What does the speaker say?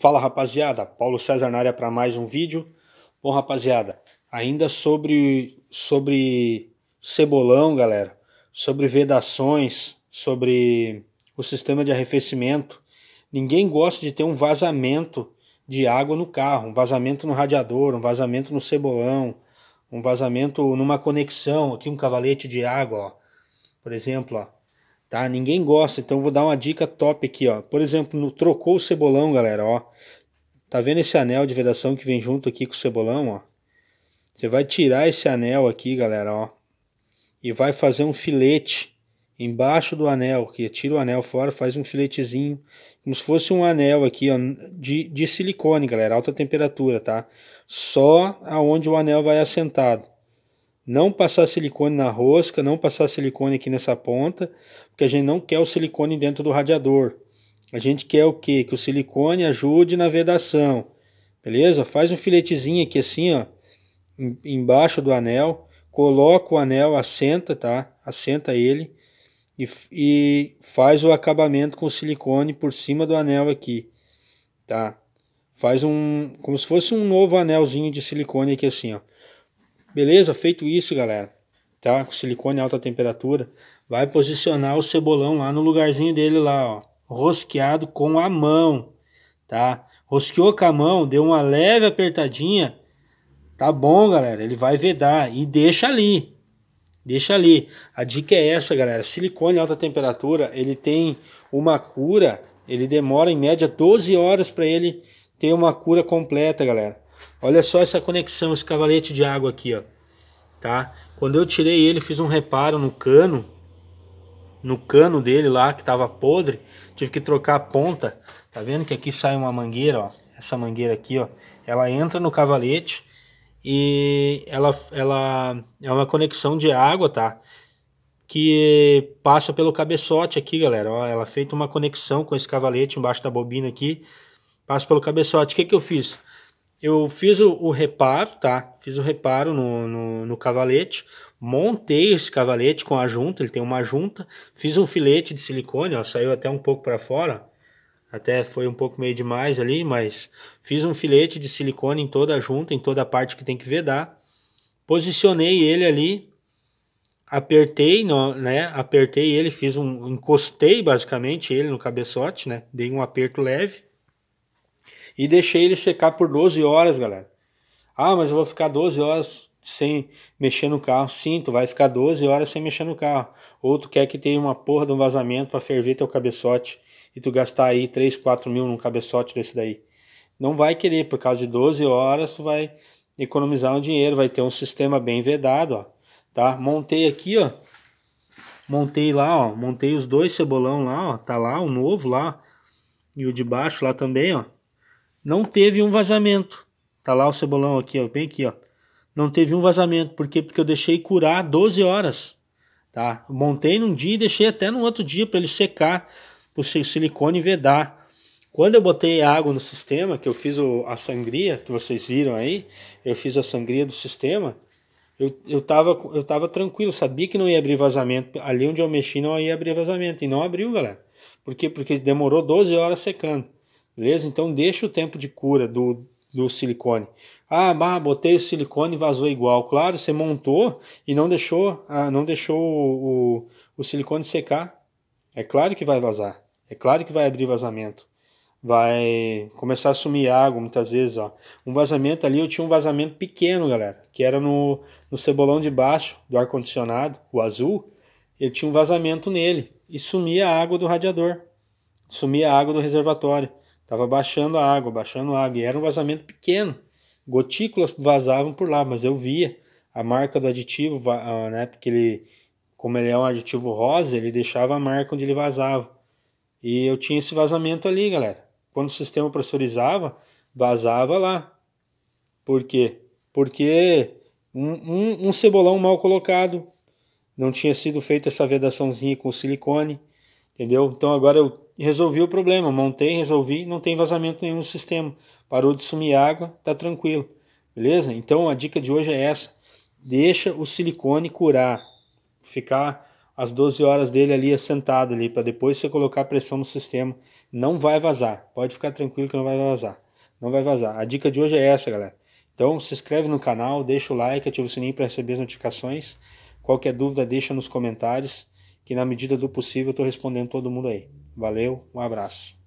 Fala rapaziada, Paulo César na área para mais um vídeo. Bom rapaziada, ainda sobre sobre cebolão, galera, sobre vedações, sobre o sistema de arrefecimento. Ninguém gosta de ter um vazamento de água no carro, um vazamento no radiador, um vazamento no cebolão, um vazamento numa conexão, aqui um cavalete de água, ó. Por exemplo, ó tá? Ninguém gosta, então vou dar uma dica top aqui, ó. Por exemplo, no trocou o cebolão, galera, ó. Tá vendo esse anel de vedação que vem junto aqui com o cebolão, ó? Você vai tirar esse anel aqui, galera, ó. E vai fazer um filete embaixo do anel, que tira o anel fora, faz um filetezinho, como se fosse um anel aqui, ó, de, de silicone, galera, alta temperatura, tá? Só aonde o anel vai assentado não passar silicone na rosca, não passar silicone aqui nessa ponta, porque a gente não quer o silicone dentro do radiador. A gente quer o que? Que o silicone ajude na vedação, beleza? Faz um filetezinho aqui assim, ó, embaixo do anel, coloca o anel, assenta, tá? Assenta ele e, e faz o acabamento com silicone por cima do anel aqui, tá? Faz um, como se fosse um novo anelzinho de silicone aqui assim, ó. Beleza, feito isso, galera. Tá com silicone alta temperatura, vai posicionar o cebolão lá no lugarzinho dele lá, ó, rosqueado com a mão, tá? Rosqueou com a mão, deu uma leve apertadinha, tá bom, galera? Ele vai vedar e deixa ali. Deixa ali. A dica é essa, galera. Silicone alta temperatura, ele tem uma cura, ele demora em média 12 horas para ele ter uma cura completa, galera. Olha só essa conexão, esse cavalete de água aqui, ó. Tá? Quando eu tirei ele, fiz um reparo no cano, no cano dele lá, que tava podre. Tive que trocar a ponta. Tá vendo que aqui sai uma mangueira, ó. Essa mangueira aqui, ó. Ela entra no cavalete e ela, ela é uma conexão de água, tá? Que passa pelo cabeçote aqui, galera. Ó, ela é feita uma conexão com esse cavalete embaixo da bobina aqui. Passa pelo cabeçote. O que, que eu fiz? Eu fiz o, o reparo, tá? Fiz o reparo no, no, no, cavalete, montei esse cavalete com a junta, ele tem uma junta, fiz um filete de silicone, ó, saiu até um pouco para fora, até foi um pouco meio demais ali, mas fiz um filete de silicone em toda a junta, em toda a parte que tem que vedar. Posicionei ele ali, apertei, no, né? Apertei ele, fiz um encostei basicamente ele no cabeçote, né? Dei um aperto leve e deixei ele secar por 12 horas, galera. Ah, mas eu vou ficar 12 horas sem mexer no carro. Sim, tu vai ficar 12 horas sem mexer no carro. Ou tu quer que tenha uma porra de um vazamento para ferver teu cabeçote e tu gastar aí 3, 4 mil num cabeçote desse daí. Não vai querer, por causa de 12 horas tu vai economizar um dinheiro, vai ter um sistema bem vedado, ó. Tá? Montei aqui, ó. Montei lá, ó. Montei os dois cebolão lá, ó. Tá lá, o novo lá. E o de baixo lá também, ó não teve um vazamento. Tá lá o cebolão aqui, ó, bem aqui, ó. Não teve um vazamento, porque porque eu deixei curar 12 horas, tá? Montei num dia e deixei até no outro dia para ele secar, o silicone vedar. Quando eu botei água no sistema, que eu fiz o, a sangria, que vocês viram aí, eu fiz a sangria do sistema, eu, eu, tava, eu tava tranquilo, sabia que não ia abrir vazamento. Ali onde eu mexi não ia abrir vazamento, e não abriu, galera. Por quê? Porque demorou 12 horas secando. Beleza? Então deixa o tempo de cura do, do silicone. Ah, mas botei o silicone e vazou igual. Claro, você montou e não deixou, ah, não deixou o, o, o silicone secar. É claro que vai vazar. É claro que vai abrir vazamento. Vai começar a sumir água muitas vezes. Ó. Um vazamento ali, eu tinha um vazamento pequeno, galera, que era no, no cebolão de baixo do ar-condicionado, o azul. Eu tinha um vazamento nele e sumia a água do radiador, sumia a água do reservatório. Tava baixando a água, baixando a água. E era um vazamento pequeno. Gotículas vazavam por lá, mas eu via a marca do aditivo, né? Porque ele, como ele é um aditivo rosa, ele deixava a marca onde ele vazava. E eu tinha esse vazamento ali, galera. Quando o sistema pressurizava, vazava lá. Por quê? Porque um, um, um cebolão mal colocado, não tinha sido feita essa vedaçãozinha com silicone, entendeu? Então agora eu e resolvi o problema. Montei, resolvi, não tem vazamento nenhum no sistema. Parou de sumir água, tá tranquilo. Beleza? Então a dica de hoje é essa. Deixa o silicone curar. Ficar as 12 horas dele ali assentado ali para depois você colocar pressão no sistema, não vai vazar. Pode ficar tranquilo que não vai vazar. Não vai vazar. A dica de hoje é essa, galera. Então, se inscreve no canal, deixa o like, ativa o sininho para receber as notificações. Qualquer dúvida, deixa nos comentários, que na medida do possível eu estou respondendo todo mundo aí. Valeu, um abraço.